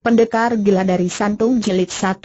Pendekar gila dari Santung Jilid 1.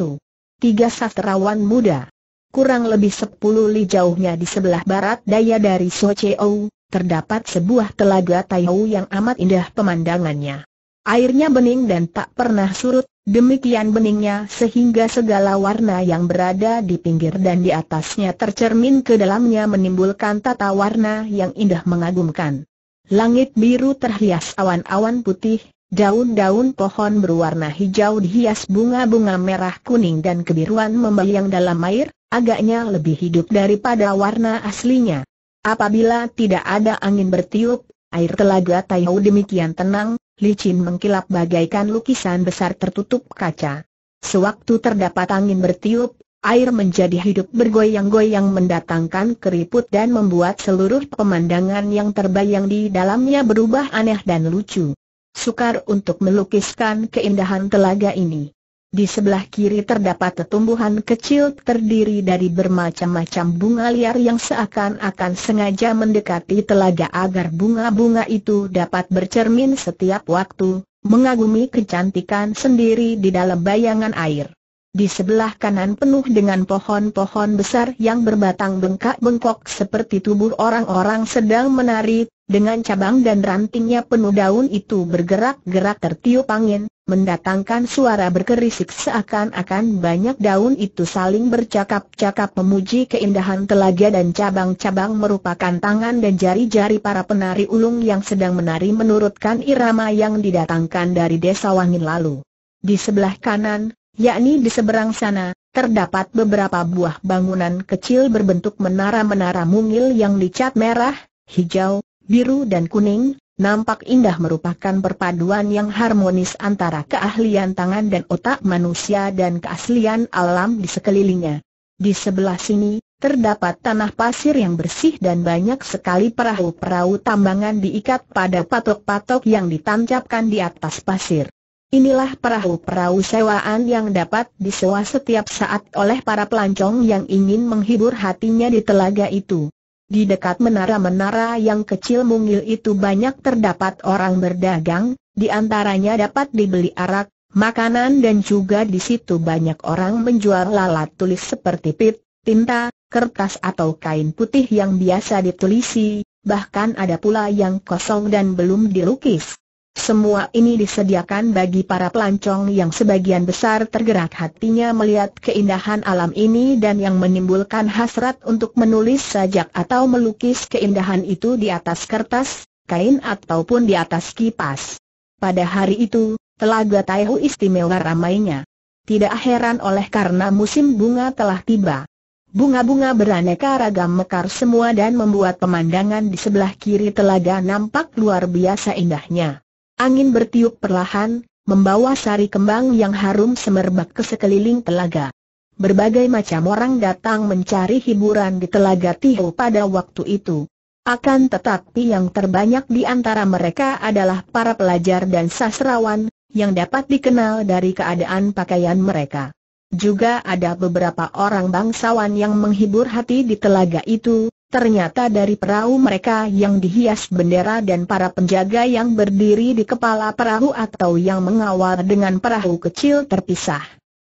Tiga sastrawan muda. Kurang lebih sepuluh li jauhnya di sebelah barat daya dari Socheo, terdapat sebuah telaga Taihu yang amat indah pemandangannya. Airnya bening dan tak pernah surut, demikian beningnya sehingga segala warna yang berada di pinggir dan di atasnya tercermin ke dalamnya menimbulkan tata warna yang indah mengagumkan. Langit biru terhias awan-awan putih, Daun-daun pohon berwarna hijau dihias bunga-bunga merah kuning dan kebiruan membayang dalam air, agaknya lebih hidup daripada warna aslinya. Apabila tidak ada angin bertiup, air telaga Taihou demikian tenang, licin mengkilap bagaikan lukisan besar tertutup kaca. Sewaktu terdapat angin bertiup, air menjadi hidup bergoyang-goyang mendatangkan keriput dan membuat seluruh pemandangan yang terbayang di dalamnya berubah aneh dan lucu sukar untuk melukiskan keindahan telaga ini. Di sebelah kiri terdapat tumbuhan kecil terdiri dari bermacam-macam bunga liar yang seakan-akan sengaja mendekati telaga agar bunga-bunga itu dapat bercermin setiap waktu, mengagumi kecantikan sendiri di dalam bayangan air. Di sebelah kanan penuh dengan pohon-pohon besar yang berbatang bengkak-bengkok seperti tubuh orang-orang sedang menari, dengan cabang dan rantingnya penuh daun itu bergerak-gerak tertiup angin, mendatangkan suara berkerisik seakan-akan banyak daun itu saling bercakap-cakap memuji keindahan telaga dan cabang-cabang merupakan tangan dan jari-jari para penari ulung yang sedang menari menurutkan irama yang didatangkan dari desa Wangin lalu. Di sebelah kanan, yakni di seberang sana, terdapat beberapa buah bangunan kecil berbentuk menara-menara mungil yang dicat merah, hijau, biru dan kuning, nampak indah merupakan perpaduan yang harmonis antara keahlian tangan dan otak manusia dan keaslian alam di sekelilingnya. Di sebelah sini, terdapat tanah pasir yang bersih dan banyak sekali perahu-perahu tambangan diikat pada patok-patok yang ditancapkan di atas pasir. Inilah perahu-perahu sewaan yang dapat disewa setiap saat oleh para pelancong yang ingin menghibur hatinya di telaga itu. Di dekat menara-menara yang kecil mungil itu banyak terdapat orang berdagang, di antaranya dapat dibeli arak, makanan dan juga di situ banyak orang menjual lalat tulis seperti pit, tinta, kertas atau kain putih yang biasa ditulisi, bahkan ada pula yang kosong dan belum dilukis. Semua ini disediakan bagi para pelancong yang sebagian besar tergerak hatinya melihat keindahan alam ini dan yang menimbulkan hasrat untuk menulis sajak atau melukis keindahan itu di atas kertas, kain ataupun di atas kipas. Pada hari itu, telaga Taihu istimewa ramainya. Tidak heran oleh karena musim bunga telah tiba. Bunga-bunga beraneka ragam mekar semua dan membuat pemandangan di sebelah kiri telaga nampak luar biasa indahnya. Angin bertiup perlahan, membawa sari kembang yang harum semerbak ke sekeliling telaga. Berbagai macam orang datang mencari hiburan di telaga Tiho pada waktu itu. Akan tetapi yang terbanyak di antara mereka adalah para pelajar dan sastrawan, yang dapat dikenal dari keadaan pakaian mereka. Juga ada beberapa orang bangsawan yang menghibur hati di telaga itu, Ternyata dari perahu mereka yang dihias bendera dan para penjaga yang berdiri di kepala perahu atau yang mengawal dengan perahu kecil terpisah.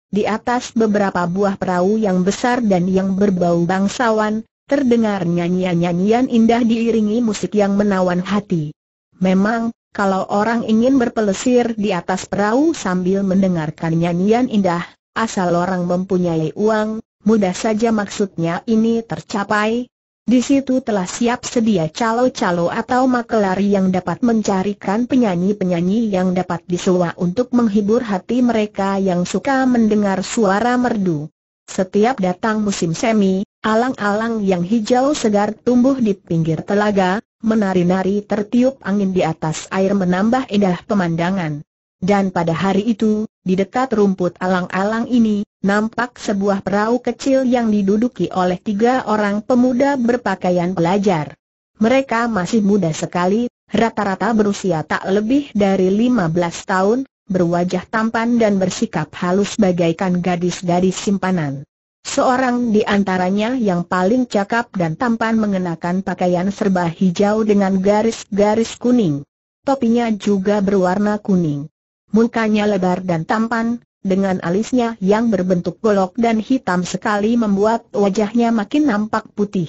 Di atas beberapa buah perahu yang besar dan yang berbau bangsawan, terdengar nyanyian-nyanyian indah diiringi musik yang menawan hati. Memang, kalau orang ingin berpelesir di atas perahu sambil mendengarkan nyanyian indah, asal orang mempunyai uang, mudah saja maksudnya ini tercapai, di situ telah siap sedia calo-calo atau makelari yang dapat mencarikan penyanyi-penyanyi yang dapat disewa untuk menghibur hati mereka yang suka mendengar suara merdu. Setiap datang musim semi, alang-alang yang hijau segar tumbuh di pinggir telaga, menari-nari tertiup angin di atas air menambah indah pemandangan. Dan pada hari itu, di dekat rumput alang-alang ini, nampak sebuah perahu kecil yang diduduki oleh tiga orang pemuda berpakaian pelajar. Mereka masih muda sekali, rata-rata berusia tak lebih dari 15 tahun, berwajah tampan dan bersikap halus bagaikan gadis-gadis simpanan. Seorang di antaranya yang paling cakap dan tampan mengenakan pakaian serba hijau dengan garis-garis kuning. Topinya juga berwarna kuning. Mukanya lebar dan tampan, dengan alisnya yang berbentuk golok dan hitam sekali membuat wajahnya makin nampak putih.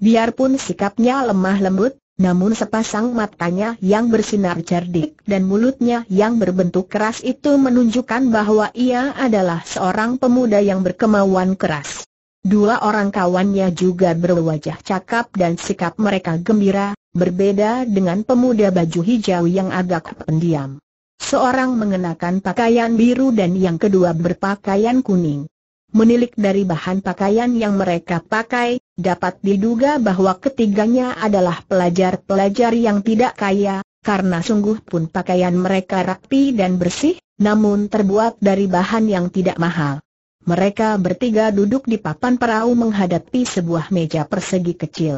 Biarpun sikapnya lemah lembut, namun sepasang matanya yang bersinar cerdik dan mulutnya yang berbentuk keras itu menunjukkan bahwa ia adalah seorang pemuda yang berkemauan keras. Dua orang kawannya juga berwajah cakap dan sikap mereka gembira, berbeda dengan pemuda baju hijau yang agak pendiam. Seorang mengenakan pakaian biru dan yang kedua berpakaian kuning. Menilik dari bahan pakaian yang mereka pakai, dapat diduga bahwa ketiganya adalah pelajar-pelajar yang tidak kaya, karena sungguh pun pakaian mereka rapi dan bersih, namun terbuat dari bahan yang tidak mahal. Mereka bertiga duduk di papan perahu menghadapi sebuah meja persegi kecil.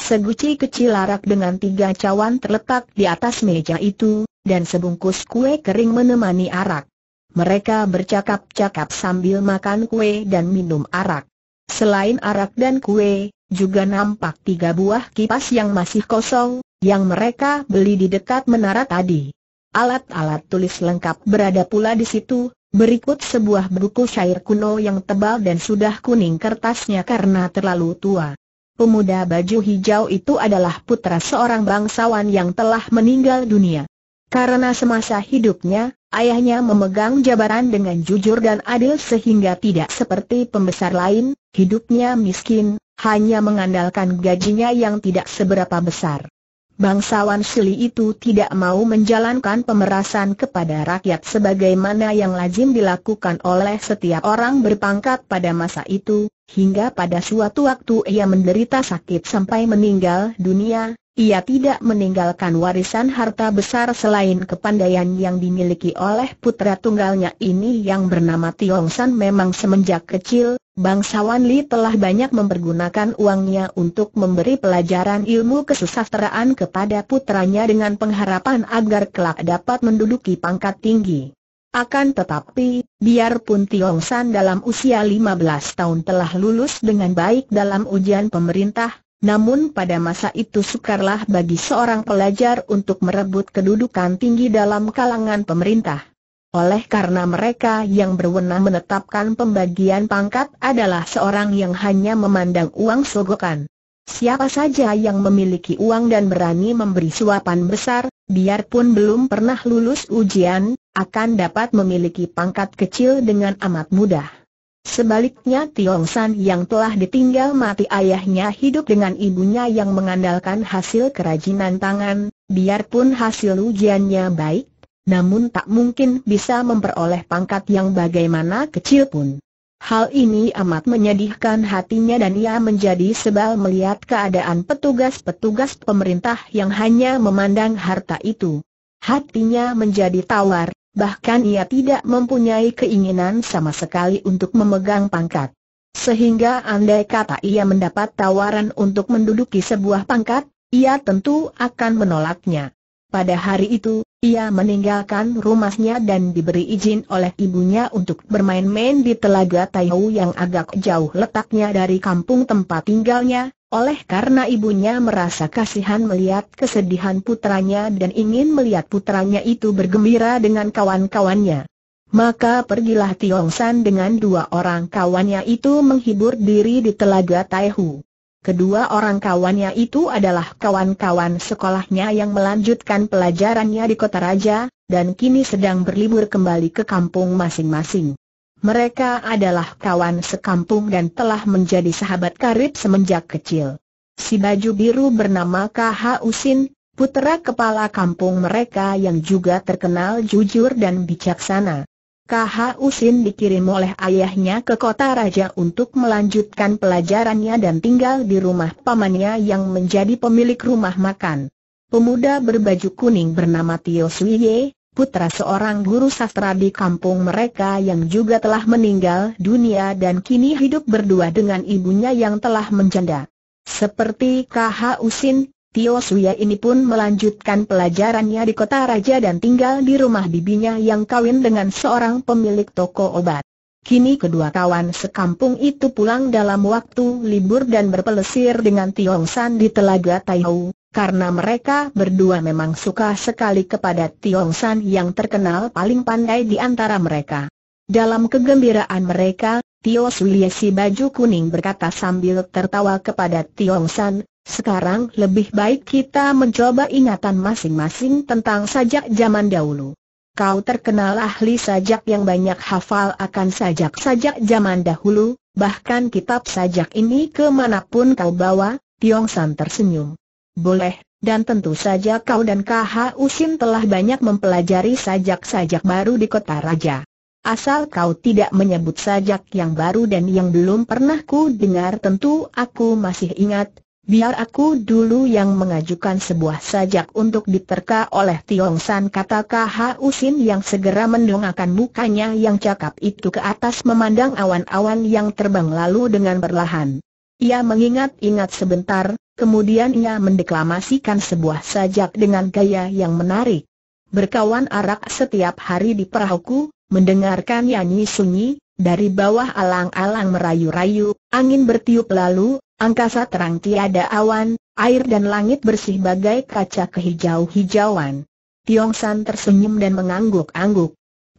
Seguci kecil arak dengan tiga cawan terletak di atas meja itu, dan sebungkus kue kering menemani arak. Mereka bercakap-cakap sambil makan kue dan minum arak. Selain arak dan kue, juga nampak tiga buah kipas yang masih kosong, yang mereka beli di dekat menara tadi. Alat-alat tulis lengkap berada pula di situ, Berikut sebuah buku syair kuno yang tebal dan sudah kuning kertasnya karena terlalu tua. Pemuda baju hijau itu adalah putra seorang bangsawan yang telah meninggal dunia. Karena semasa hidupnya, ayahnya memegang jabaran dengan jujur dan adil sehingga tidak seperti pembesar lain, hidupnya miskin, hanya mengandalkan gajinya yang tidak seberapa besar. Bangsawan Sili itu tidak mau menjalankan pemerasan kepada rakyat sebagaimana yang lazim dilakukan oleh setiap orang berpangkat pada masa itu, hingga pada suatu waktu ia menderita sakit sampai meninggal dunia, ia tidak meninggalkan warisan harta besar selain kepandaian yang dimiliki oleh putra tunggalnya ini yang bernama Tiong San memang semenjak kecil, bangsawan Li telah banyak mempergunakan uangnya untuk memberi pelajaran ilmu kesusastraan kepada putranya dengan pengharapan agar kelak dapat menduduki pangkat tinggi. Akan tetapi, biarpun Tiong San dalam usia 15 tahun telah lulus dengan baik dalam ujian pemerintah, namun pada masa itu sukarlah bagi seorang pelajar untuk merebut kedudukan tinggi dalam kalangan pemerintah. Oleh karena mereka yang berwenang menetapkan pembagian pangkat adalah seorang yang hanya memandang uang sogokan. Siapa saja yang memiliki uang dan berani memberi suapan besar, biarpun belum pernah lulus ujian, akan dapat memiliki pangkat kecil dengan amat mudah. Sebaliknya Tiong San yang telah ditinggal mati ayahnya hidup dengan ibunya yang mengandalkan hasil kerajinan tangan, biarpun hasil ujiannya baik, namun tak mungkin bisa memperoleh pangkat yang bagaimana kecil pun. Hal ini amat menyedihkan hatinya dan ia menjadi sebal melihat keadaan petugas-petugas pemerintah yang hanya memandang harta itu. Hatinya menjadi tawar, bahkan ia tidak mempunyai keinginan sama sekali untuk memegang pangkat. Sehingga andai kata ia mendapat tawaran untuk menduduki sebuah pangkat, ia tentu akan menolaknya. Pada hari itu, ia meninggalkan rumahnya dan diberi izin oleh ibunya untuk bermain-main di telaga Taihu yang agak jauh letaknya dari kampung tempat tinggalnya, oleh karena ibunya merasa kasihan melihat kesedihan putranya dan ingin melihat putranya itu bergembira dengan kawan-kawannya. Maka pergilah Tiong San dengan dua orang kawannya itu menghibur diri di Telaga Taihu. Kedua orang kawannya itu adalah kawan-kawan sekolahnya yang melanjutkan pelajarannya di Kota Raja, dan kini sedang berlibur kembali ke kampung masing-masing. Mereka adalah kawan sekampung dan telah menjadi sahabat karib semenjak kecil. Si baju biru bernama KH Usin, putera kepala kampung mereka yang juga terkenal jujur dan bijaksana. KH Usin dikirim oleh ayahnya ke kota raja untuk melanjutkan pelajarannya dan tinggal di rumah pamannya yang menjadi pemilik rumah makan. Pemuda berbaju kuning bernama Tio Suiye, putra seorang guru sastra di kampung mereka yang juga telah meninggal dunia dan kini hidup berdua dengan ibunya yang telah menjanda. Seperti KH Usin, Tio Suya ini pun melanjutkan pelajarannya di kota raja dan tinggal di rumah bibinya yang kawin dengan seorang pemilik toko obat. Kini kedua kawan sekampung itu pulang dalam waktu libur dan berpelesir dengan Tiong San di Telaga Taihou karena mereka berdua memang suka sekali kepada Tiong San yang terkenal paling pandai di antara mereka. Dalam kegembiraan mereka, Tio Suye si baju kuning berkata sambil tertawa kepada Tiong San, sekarang lebih baik kita mencoba ingatan masing-masing tentang sajak zaman dahulu. Kau terkenal ahli sajak yang banyak hafal akan sajak-sajak zaman dahulu, bahkan kitab sajak ini kemanapun kau bawa, Tiong San tersenyum. Boleh, dan tentu saja kau dan KH Usin telah banyak mempelajari sajak-sajak baru di kota raja. Asal kau tidak menyebut sajak yang baru dan yang belum pernah ku dengar tentu aku masih ingat, biar aku dulu yang mengajukan sebuah sajak untuk diterka oleh Tiong San kata KH Usin yang segera mendongakkan mukanya yang cakap itu ke atas memandang awan-awan yang terbang lalu dengan perlahan. Ia mengingat-ingat sebentar, Kemudian ia mendeklamasikan sebuah sajak dengan gaya yang menarik. Berkawan arak setiap hari di perahuku, mendengarkan nyanyi sunyi, dari bawah alang-alang merayu-rayu, angin bertiup lalu, angkasa terang tiada awan, air dan langit bersih bagai kaca kehijau-hijauan. Tiong San tersenyum dan mengangguk-angguk.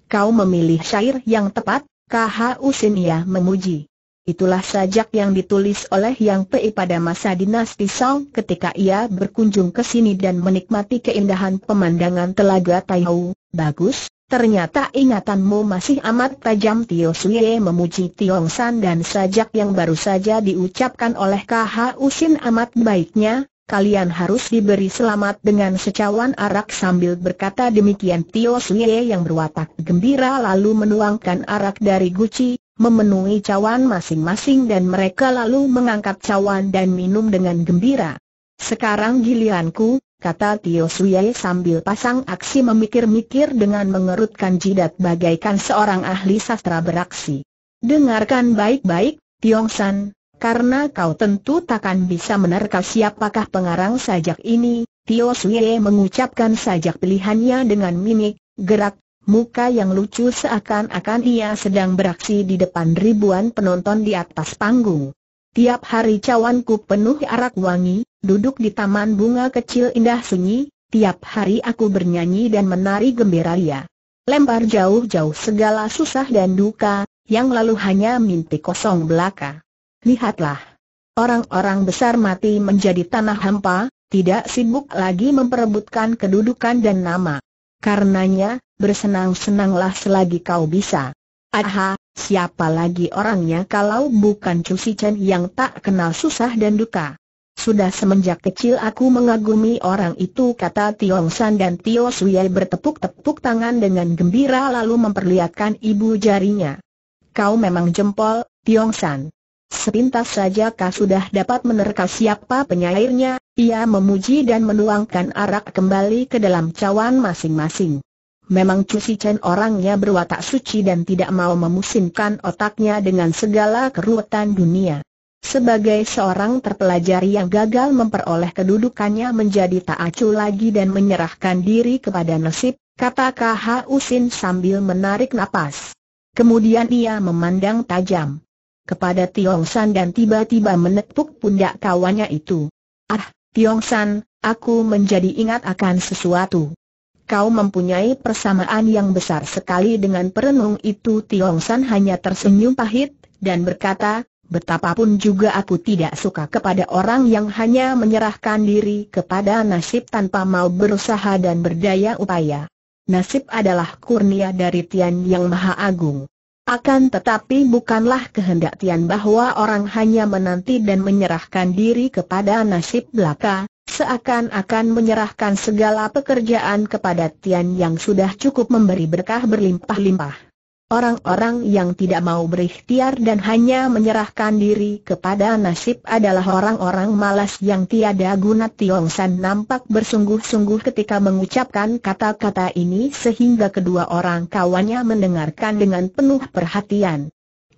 Kau memilih syair yang tepat, K.H.U. Usin ia memuji. Itulah sajak yang ditulis oleh Yang Pei pada masa dinasti Song ketika ia berkunjung ke sini dan menikmati keindahan pemandangan Telaga Taihou. Bagus, ternyata ingatanmu masih amat tajam Tio Suye memuji Tiong San dan sajak yang baru saja diucapkan oleh KH Usin amat baiknya. Kalian harus diberi selamat dengan secawan arak sambil berkata demikian Tio Suye yang berwatak gembira lalu menuangkan arak dari guci memenuhi cawan masing-masing dan mereka lalu mengangkat cawan dan minum dengan gembira. Sekarang giliranku, kata Tio Suye sambil pasang aksi memikir-mikir dengan mengerutkan jidat bagaikan seorang ahli sastra beraksi. Dengarkan baik-baik, Tiong San, karena kau tentu takkan bisa menerka siapakah pengarang sajak ini, Tio Suye mengucapkan sajak pilihannya dengan mimik, gerak, Muka yang lucu seakan-akan ia sedang beraksi di depan ribuan penonton di atas panggung. Tiap hari cawanku penuh arak wangi, duduk di taman bunga kecil indah sunyi, tiap hari aku bernyanyi dan menari gembira ria. Lempar jauh-jauh segala susah dan duka, yang lalu hanya mimpi kosong belaka. Lihatlah. Orang-orang besar mati menjadi tanah hampa, tidak sibuk lagi memperebutkan kedudukan dan nama. Karenanya, bersenang-senanglah selagi kau bisa. Aha, siapa lagi orangnya kalau bukan Chu Chen yang tak kenal susah dan duka. Sudah semenjak kecil aku mengagumi orang itu kata Tiong San dan Tio Suyai bertepuk-tepuk tangan dengan gembira lalu memperlihatkan ibu jarinya. Kau memang jempol, Tiong San. Sepintas saja kau sudah dapat menerka siapa penyairnya, ia memuji dan menuangkan arak kembali ke dalam cawan masing-masing. Memang Chu Si Chen orangnya berwatak suci dan tidak mau memusingkan otaknya dengan segala keruwetan dunia. Sebagai seorang terpelajar yang gagal memperoleh kedudukannya menjadi tak acuh lagi dan menyerahkan diri kepada nasib, kata KH Usin sambil menarik napas. Kemudian ia memandang tajam kepada Tiong San dan tiba-tiba menepuk pundak kawannya itu. Ah, Tiong San, aku menjadi ingat akan sesuatu kau mempunyai persamaan yang besar sekali dengan perenung itu Tiong San hanya tersenyum pahit, dan berkata, betapapun juga aku tidak suka kepada orang yang hanya menyerahkan diri kepada nasib tanpa mau berusaha dan berdaya upaya. Nasib adalah kurnia dari Tian Yang Maha Agung. Akan tetapi bukanlah kehendak Tian bahwa orang hanya menanti dan menyerahkan diri kepada nasib belaka, seakan-akan menyerahkan segala pekerjaan kepada Tian yang sudah cukup memberi berkah berlimpah-limpah. Orang-orang yang tidak mau berikhtiar dan hanya menyerahkan diri kepada nasib adalah orang-orang malas yang tiada guna Tiong San nampak bersungguh-sungguh ketika mengucapkan kata-kata ini sehingga kedua orang kawannya mendengarkan dengan penuh perhatian.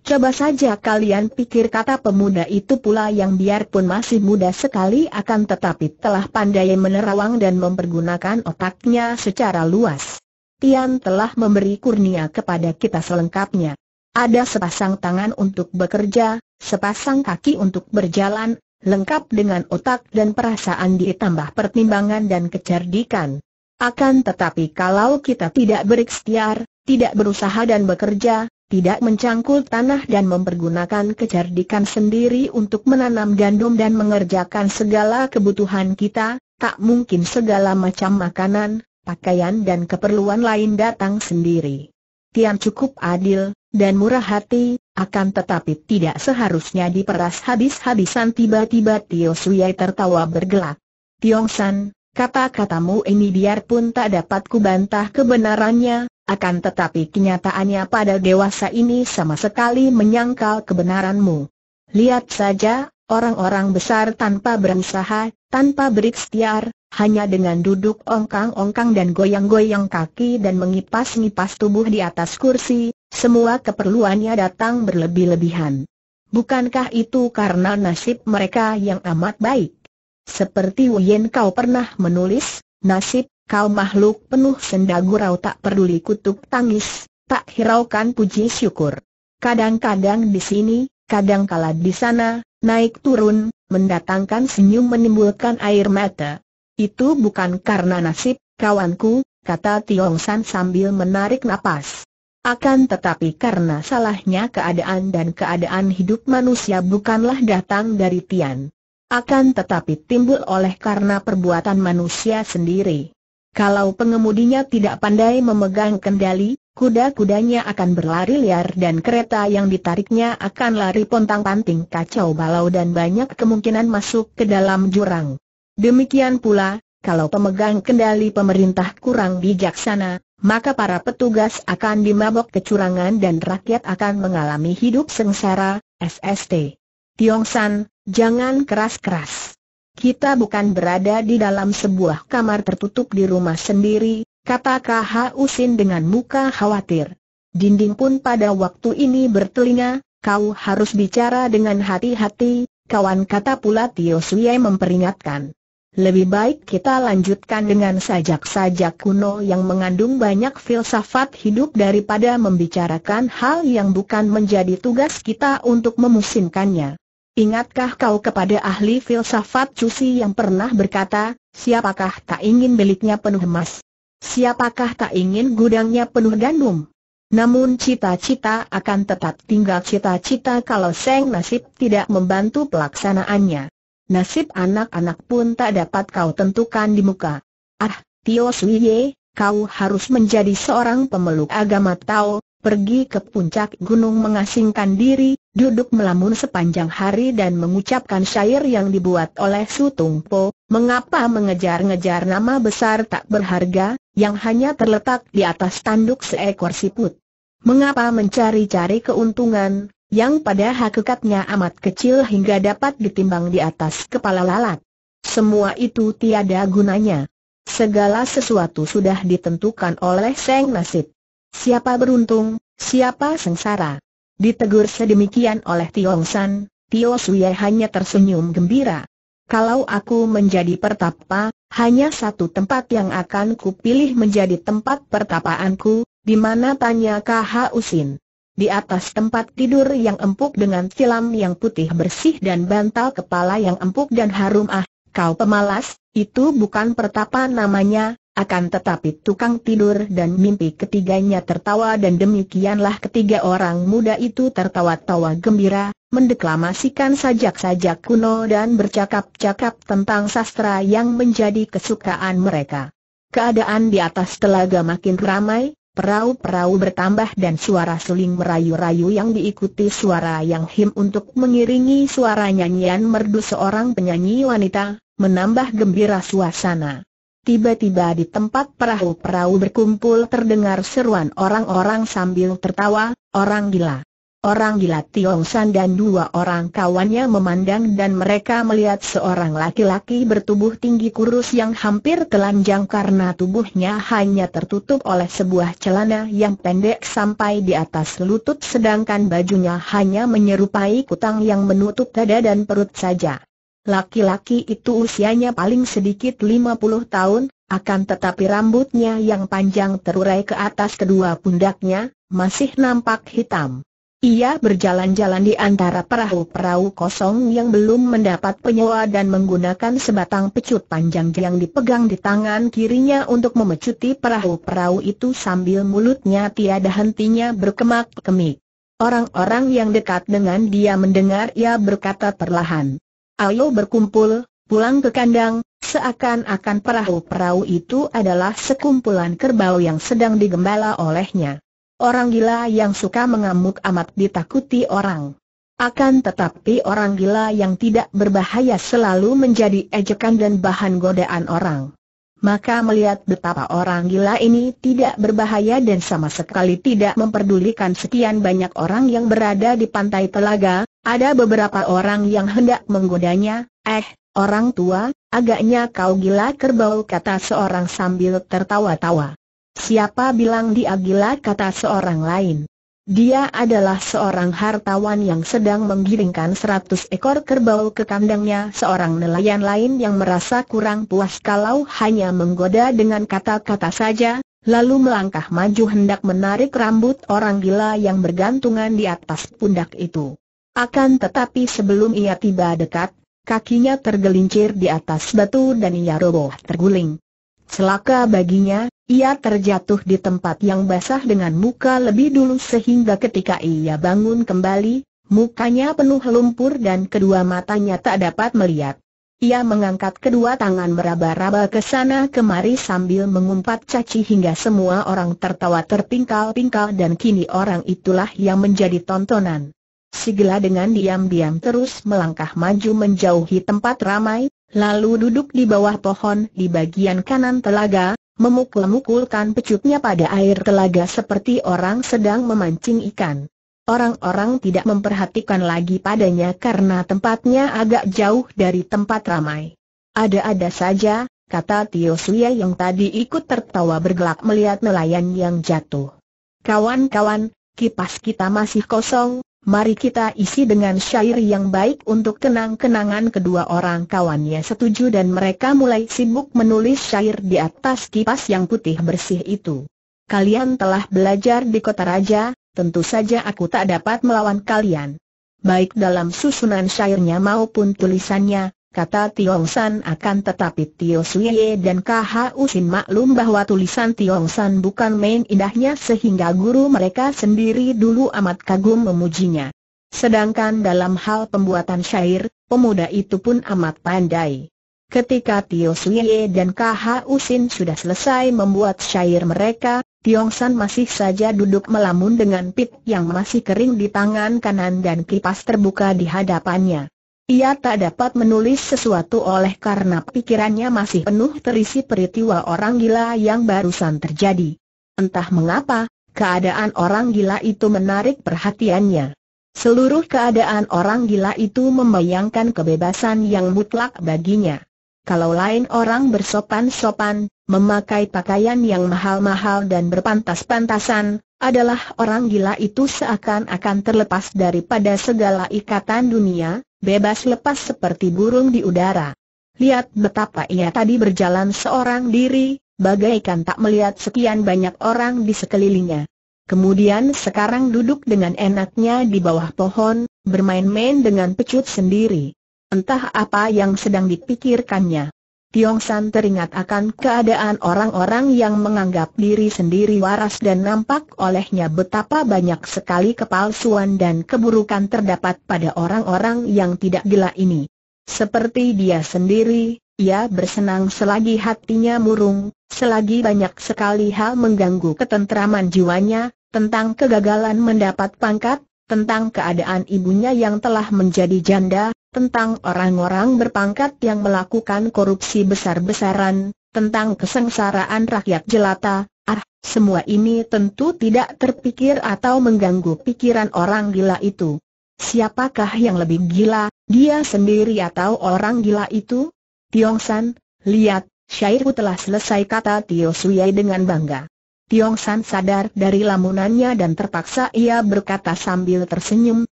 Coba saja kalian pikir kata pemuda itu pula yang biarpun masih muda sekali akan tetapi telah pandai menerawang dan mempergunakan otaknya secara luas. Tian telah memberi kurnia kepada kita selengkapnya. Ada sepasang tangan untuk bekerja, sepasang kaki untuk berjalan, lengkap dengan otak dan perasaan ditambah pertimbangan dan kecerdikan. Akan tetapi kalau kita tidak berikhtiar, tidak berusaha dan bekerja, tidak mencangkul tanah dan mempergunakan kecerdikan sendiri untuk menanam gandum dan mengerjakan segala kebutuhan kita, tak mungkin segala macam makanan, pakaian dan keperluan lain datang sendiri. Tian cukup adil, dan murah hati, akan tetapi tidak seharusnya diperas habis-habisan tiba-tiba Tio Suyai tertawa bergelak. Tiong San, kata-katamu ini biarpun tak dapat kubantah kebenarannya, akan tetapi kenyataannya pada dewasa ini sama sekali menyangkal kebenaranmu. Lihat saja, orang-orang besar tanpa berusaha, tanpa berikhtiar, hanya dengan duduk ongkang-ongkang dan goyang-goyang kaki dan mengipas-ngipas tubuh di atas kursi, semua keperluannya datang berlebih-lebihan. Bukankah itu karena nasib mereka yang amat baik? Seperti Wien kau pernah menulis, Nasib, kau makhluk penuh senda gurau tak peduli kutuk tangis, tak hiraukan puji syukur. Kadang-kadang di sini, kadang kala di sana, naik turun, mendatangkan senyum menimbulkan air mata. Itu bukan karena nasib, kawanku, kata Tiong San sambil menarik napas. Akan tetapi karena salahnya keadaan dan keadaan hidup manusia bukanlah datang dari Tian. Akan tetapi timbul oleh karena perbuatan manusia sendiri. Kalau pengemudinya tidak pandai memegang kendali, kuda-kudanya akan berlari liar dan kereta yang ditariknya akan lari pontang-panting kacau balau dan banyak kemungkinan masuk ke dalam jurang. Demikian pula, kalau pemegang kendali pemerintah kurang bijaksana, maka para petugas akan dimabok kecurangan dan rakyat akan mengalami hidup sengsara, SST. Tiong San, Jangan keras-keras. Kita bukan berada di dalam sebuah kamar tertutup di rumah sendiri, kata KH Usin dengan muka khawatir. Dinding pun pada waktu ini bertelinga, kau harus bicara dengan hati-hati, kawan kata pula Tio Suye memperingatkan. Lebih baik kita lanjutkan dengan sajak-sajak kuno yang mengandung banyak filsafat hidup daripada membicarakan hal yang bukan menjadi tugas kita untuk memusingkannya. Ingatkah kau kepada ahli filsafat Cusi yang pernah berkata, siapakah tak ingin miliknya penuh emas? Siapakah tak ingin gudangnya penuh gandum? Namun cita-cita akan tetap tinggal cita-cita kalau seng nasib tidak membantu pelaksanaannya. Nasib anak-anak pun tak dapat kau tentukan di muka. Ah, Tio Suye, kau harus menjadi seorang pemeluk agama Tao, pergi ke puncak gunung mengasingkan diri, duduk melamun sepanjang hari dan mengucapkan syair yang dibuat oleh Su Tung Po, mengapa mengejar-ngejar nama besar tak berharga, yang hanya terletak di atas tanduk seekor siput. Mengapa mencari-cari keuntungan, yang pada hakikatnya amat kecil hingga dapat ditimbang di atas kepala lalat. Semua itu tiada gunanya. Segala sesuatu sudah ditentukan oleh Seng Nasib. Siapa beruntung, siapa sengsara. Ditegur sedemikian oleh Tiong San, Tio Suye hanya tersenyum gembira. Kalau aku menjadi pertapa, hanya satu tempat yang akan kupilih menjadi tempat pertapaanku, di mana tanya KH Usin. Di atas tempat tidur yang empuk dengan tilam yang putih bersih dan bantal kepala yang empuk dan harum ah, kau pemalas, itu bukan pertapa namanya, akan tetapi tukang tidur dan mimpi ketiganya tertawa dan demikianlah ketiga orang muda itu tertawa-tawa gembira, mendeklamasikan sajak-sajak kuno dan bercakap-cakap tentang sastra yang menjadi kesukaan mereka. Keadaan di atas telaga makin ramai, perahu-perahu bertambah dan suara suling merayu-rayu yang diikuti suara yang him untuk mengiringi suara nyanyian merdu seorang penyanyi wanita, menambah gembira suasana. Tiba-tiba di tempat perahu-perahu berkumpul terdengar seruan orang-orang sambil tertawa, orang gila. Orang gila Tiong San dan dua orang kawannya memandang dan mereka melihat seorang laki-laki bertubuh tinggi kurus yang hampir telanjang karena tubuhnya hanya tertutup oleh sebuah celana yang pendek sampai di atas lutut sedangkan bajunya hanya menyerupai kutang yang menutup dada dan perut saja. Laki-laki itu usianya paling sedikit 50 tahun, akan tetapi rambutnya yang panjang terurai ke atas kedua pundaknya, masih nampak hitam. Ia berjalan-jalan di antara perahu-perahu kosong yang belum mendapat penyewa dan menggunakan sebatang pecut panjang yang dipegang di tangan kirinya untuk memecuti perahu-perahu itu sambil mulutnya tiada hentinya berkemak-kemik. Orang-orang yang dekat dengan dia mendengar ia berkata perlahan. Ayo berkumpul, pulang ke kandang, seakan-akan perahu-perahu itu adalah sekumpulan kerbau yang sedang digembala olehnya. Orang gila yang suka mengamuk amat ditakuti orang. Akan tetapi orang gila yang tidak berbahaya selalu menjadi ejekan dan bahan godaan orang. Maka melihat betapa orang gila ini tidak berbahaya dan sama sekali tidak memperdulikan sekian banyak orang yang berada di pantai telaga, ada beberapa orang yang hendak menggodanya, eh, orang tua, agaknya kau gila kerbau kata seorang sambil tertawa-tawa. Siapa bilang dia gila kata seorang lain. Dia adalah seorang hartawan yang sedang menggiringkan seratus ekor kerbau ke kandangnya seorang nelayan lain yang merasa kurang puas kalau hanya menggoda dengan kata-kata saja, lalu melangkah maju hendak menarik rambut orang gila yang bergantungan di atas pundak itu. Akan tetapi sebelum ia tiba dekat, kakinya tergelincir di atas batu dan ia roboh terguling. Celaka baginya, ia terjatuh di tempat yang basah dengan muka lebih dulu sehingga ketika ia bangun kembali, mukanya penuh lumpur dan kedua matanya tak dapat melihat. Ia mengangkat kedua tangan meraba-raba ke sana kemari sambil mengumpat caci hingga semua orang tertawa terpingkal-pingkal dan kini orang itulah yang menjadi tontonan si gila dengan diam-diam terus melangkah maju menjauhi tempat ramai, lalu duduk di bawah pohon di bagian kanan telaga, memukul-mukulkan pecutnya pada air telaga seperti orang sedang memancing ikan. Orang-orang tidak memperhatikan lagi padanya karena tempatnya agak jauh dari tempat ramai. Ada-ada saja, kata Tio Suya yang tadi ikut tertawa bergelak melihat nelayan yang jatuh. Kawan-kawan, kipas kita masih kosong, Mari kita isi dengan syair yang baik untuk kenang-kenangan kedua orang kawannya setuju dan mereka mulai sibuk menulis syair di atas kipas yang putih bersih itu. Kalian telah belajar di kota raja, tentu saja aku tak dapat melawan kalian. Baik dalam susunan syairnya maupun tulisannya, kata Tiong San akan tetapi Tio Suye dan KH Usin maklum bahwa tulisan Tiong San bukan main indahnya sehingga guru mereka sendiri dulu amat kagum memujinya. Sedangkan dalam hal pembuatan syair, pemuda itu pun amat pandai. Ketika Tio Suye dan KH Usin sudah selesai membuat syair mereka, Tiong San masih saja duduk melamun dengan pit yang masih kering di tangan kanan dan kipas terbuka di hadapannya. Ia tak dapat menulis sesuatu oleh karena pikirannya masih penuh terisi peristiwa orang gila yang barusan terjadi. Entah mengapa, keadaan orang gila itu menarik perhatiannya. Seluruh keadaan orang gila itu membayangkan kebebasan yang mutlak baginya. Kalau lain orang bersopan-sopan, memakai pakaian yang mahal-mahal dan berpantas-pantasan, adalah orang gila itu seakan-akan terlepas daripada segala ikatan dunia, bebas lepas seperti burung di udara. Lihat betapa ia tadi berjalan seorang diri, bagaikan tak melihat sekian banyak orang di sekelilingnya. Kemudian sekarang duduk dengan enaknya di bawah pohon, bermain-main dengan pecut sendiri. Entah apa yang sedang dipikirkannya. Tiong San teringat akan keadaan orang-orang yang menganggap diri sendiri waras dan nampak olehnya betapa banyak sekali kepalsuan dan keburukan terdapat pada orang-orang yang tidak gila ini. Seperti dia sendiri, ia bersenang selagi hatinya murung, selagi banyak sekali hal mengganggu ketentraman jiwanya, tentang kegagalan mendapat pangkat, tentang keadaan ibunya yang telah menjadi janda, tentang orang-orang berpangkat yang melakukan korupsi besar-besaran, tentang kesengsaraan rakyat jelata, ah, semua ini tentu tidak terpikir atau mengganggu pikiran orang gila itu. Siapakah yang lebih gila, dia sendiri atau orang gila itu? Tiong San, lihat, syairku telah selesai kata Tio Suyai dengan bangga. Tiong San sadar dari lamunannya dan terpaksa ia berkata sambil tersenyum,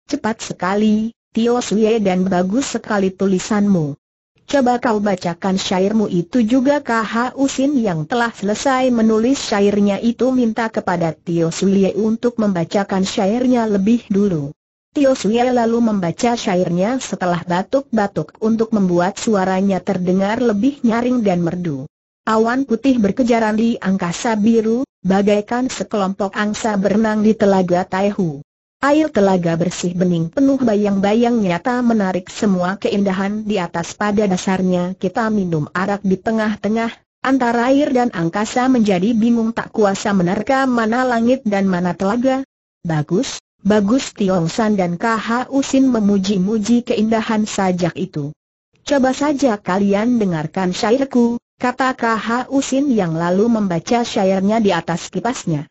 cepat sekali, Tio Suye dan bagus sekali tulisanmu. Coba kau bacakan syairmu itu juga KH Usin yang telah selesai menulis syairnya itu minta kepada Tio Suye untuk membacakan syairnya lebih dulu. Tio Suye lalu membaca syairnya setelah batuk-batuk untuk membuat suaranya terdengar lebih nyaring dan merdu. Awan putih berkejaran di angkasa biru, bagaikan sekelompok angsa berenang di telaga Taihu. Air telaga bersih bening penuh bayang-bayang nyata menarik semua keindahan di atas pada dasarnya kita minum arak di tengah-tengah, antara air dan angkasa menjadi bingung tak kuasa menerka mana langit dan mana telaga. Bagus, bagus Tiong San dan KH Usin memuji-muji keindahan sajak itu. Coba saja kalian dengarkan syairku, kata KH Usin yang lalu membaca syairnya di atas kipasnya.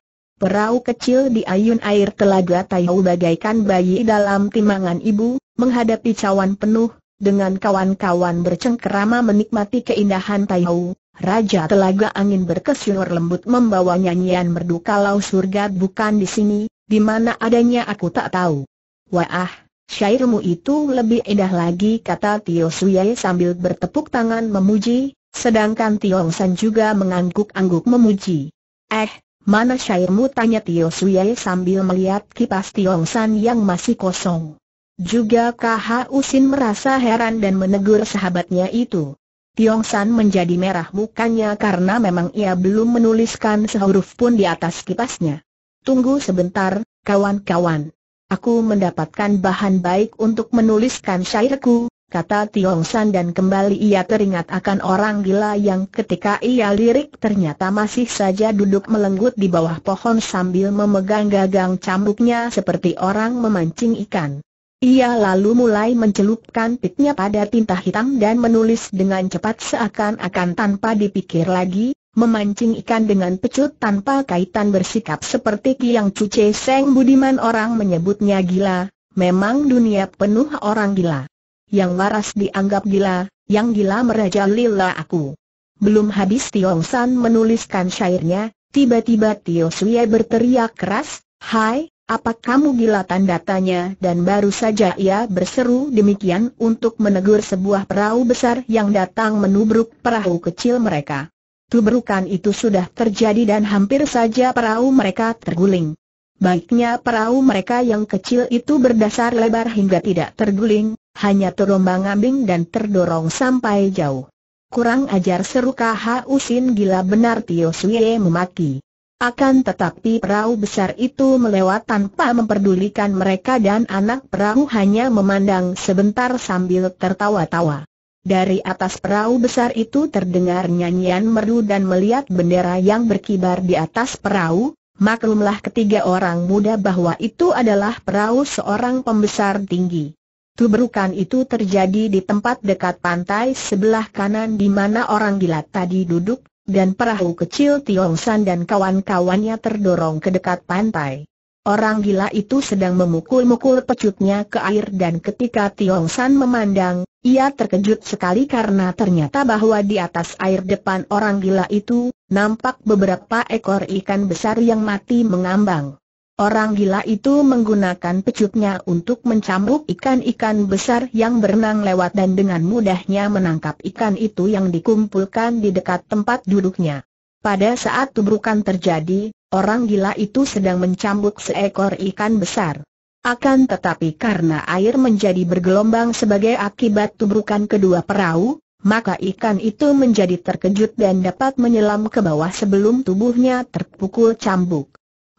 Perahu kecil di ayun air telaga Taiyau bagaikan bayi dalam timangan ibu, menghadapi cawan penuh, dengan kawan-kawan bercengkerama menikmati keindahan Taiyau. Raja telaga angin berkesyur lembut membawa nyanyian merdu kalau surga bukan di sini, di mana adanya aku tak tahu. Wah, syairmu itu lebih indah lagi kata Tio Suyai sambil bertepuk tangan memuji, sedangkan Tio San juga mengangguk-angguk memuji. Eh, Mana syairmu tanya Tio Suye sambil melihat kipas Tiong San yang masih kosong. Juga KH Usin merasa heran dan menegur sahabatnya itu. Tiong San menjadi merah mukanya karena memang ia belum menuliskan sehuruf pun di atas kipasnya. Tunggu sebentar, kawan-kawan. Aku mendapatkan bahan baik untuk menuliskan syairku, kata Tiong San dan kembali ia teringat akan orang gila yang ketika ia lirik ternyata masih saja duduk melenggut di bawah pohon sambil memegang gagang cambuknya seperti orang memancing ikan. Ia lalu mulai mencelupkan pitnya pada tinta hitam dan menulis dengan cepat seakan-akan tanpa dipikir lagi, memancing ikan dengan pecut tanpa kaitan bersikap seperti yang Cuce Seng Budiman orang menyebutnya gila, memang dunia penuh orang gila. Yang waras dianggap gila, yang gila lila aku. Belum habis Tiong San menuliskan syairnya, tiba-tiba Tio Suye berteriak keras, Hai, apa kamu gila tanda tanya dan baru saja ia berseru demikian untuk menegur sebuah perahu besar yang datang menubruk perahu kecil mereka. Tubrukan itu sudah terjadi dan hampir saja perahu mereka terguling. Baiknya perahu mereka yang kecil itu berdasar lebar hingga tidak terguling, hanya terombang-ambing dan terdorong sampai jauh. Kurang ajar seru KHU Usin gila benar Tio Suye memaki. Akan tetapi perahu besar itu melewat tanpa memperdulikan mereka dan anak perahu hanya memandang sebentar sambil tertawa-tawa. Dari atas perahu besar itu terdengar nyanyian merdu dan melihat bendera yang berkibar di atas perahu, maklumlah ketiga orang muda bahwa itu adalah perahu seorang pembesar tinggi. Tubrukan itu terjadi di tempat dekat pantai sebelah kanan di mana orang gila tadi duduk, dan perahu kecil Tiong San dan kawan-kawannya terdorong ke dekat pantai. Orang gila itu sedang memukul-mukul pecutnya ke air dan ketika Tiong San memandang, ia terkejut sekali karena ternyata bahwa di atas air depan orang gila itu, nampak beberapa ekor ikan besar yang mati mengambang. Orang gila itu menggunakan pecutnya untuk mencambuk ikan-ikan besar yang berenang lewat dan dengan mudahnya menangkap ikan itu yang dikumpulkan di dekat tempat duduknya. Pada saat tubrukan terjadi, orang gila itu sedang mencambuk seekor ikan besar. Akan tetapi karena air menjadi bergelombang sebagai akibat tubrukan kedua perahu, maka ikan itu menjadi terkejut dan dapat menyelam ke bawah sebelum tubuhnya terpukul cambuk.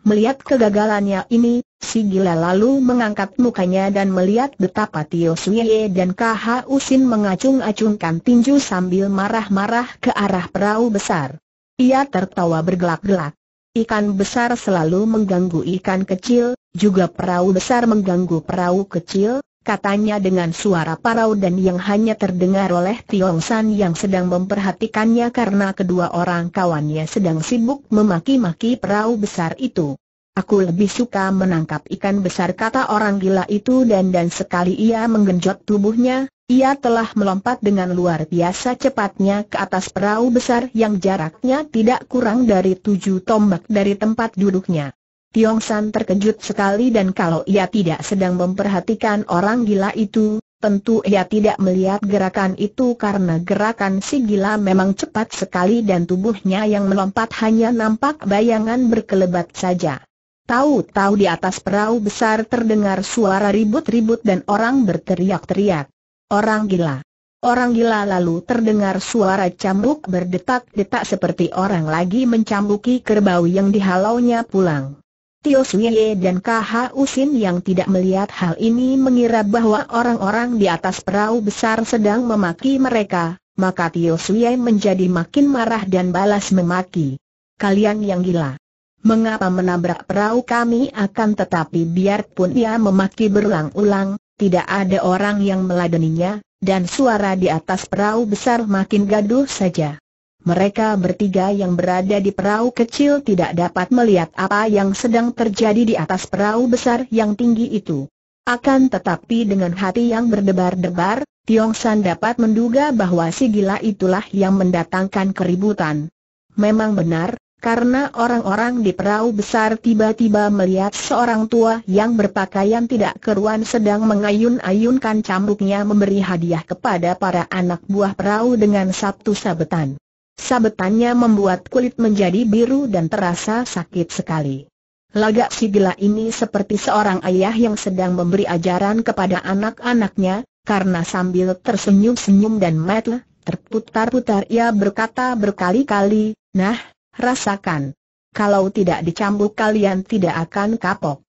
Melihat kegagalannya ini, si gila lalu mengangkat mukanya dan melihat betapa Tio Suye dan KH Usin mengacung-acungkan tinju sambil marah-marah ke arah perahu besar. Ia tertawa bergelak-gelak. Ikan besar selalu mengganggu ikan kecil, juga perahu besar mengganggu perahu kecil, katanya dengan suara parau dan yang hanya terdengar oleh Tiong San yang sedang memperhatikannya karena kedua orang kawannya sedang sibuk memaki-maki perahu besar itu. Aku lebih suka menangkap ikan besar kata orang gila itu dan dan sekali ia menggenjot tubuhnya, ia telah melompat dengan luar biasa cepatnya ke atas perahu besar yang jaraknya tidak kurang dari tujuh tombak dari tempat duduknya. Tiong San terkejut sekali dan kalau ia tidak sedang memperhatikan orang gila itu, tentu ia tidak melihat gerakan itu karena gerakan si gila memang cepat sekali dan tubuhnya yang melompat hanya nampak bayangan berkelebat saja. Tahu-tahu di atas perahu besar terdengar suara ribut-ribut dan orang berteriak-teriak. Orang gila. Orang gila lalu terdengar suara cambuk berdetak-detak seperti orang lagi mencambuki kerbau yang dihalaunya pulang. Tio Suye dan KH Usin yang tidak melihat hal ini mengira bahwa orang-orang di atas perahu besar sedang memaki mereka, maka Tio Suye menjadi makin marah dan balas memaki. Kalian yang gila. Mengapa menabrak perahu kami akan tetapi biarpun ia memaki berulang-ulang, tidak ada orang yang meladeninya, dan suara di atas perahu besar makin gaduh saja. Mereka bertiga yang berada di perahu kecil tidak dapat melihat apa yang sedang terjadi di atas perahu besar yang tinggi itu. Akan tetapi dengan hati yang berdebar-debar, Tiong San dapat menduga bahwa si gila itulah yang mendatangkan keributan. Memang benar, karena orang-orang di perahu besar tiba-tiba melihat seorang tua yang berpakaian tidak keruan sedang mengayun-ayunkan cambuknya memberi hadiah kepada para anak buah perahu dengan sabtu sabetan. Sabetannya membuat kulit menjadi biru dan terasa sakit sekali. Lagak si gila ini seperti seorang ayah yang sedang memberi ajaran kepada anak-anaknya, karena sambil tersenyum-senyum dan metel, terputar-putar ia berkata berkali-kali, Nah, rasakan. Kalau tidak dicambuk kalian tidak akan kapok.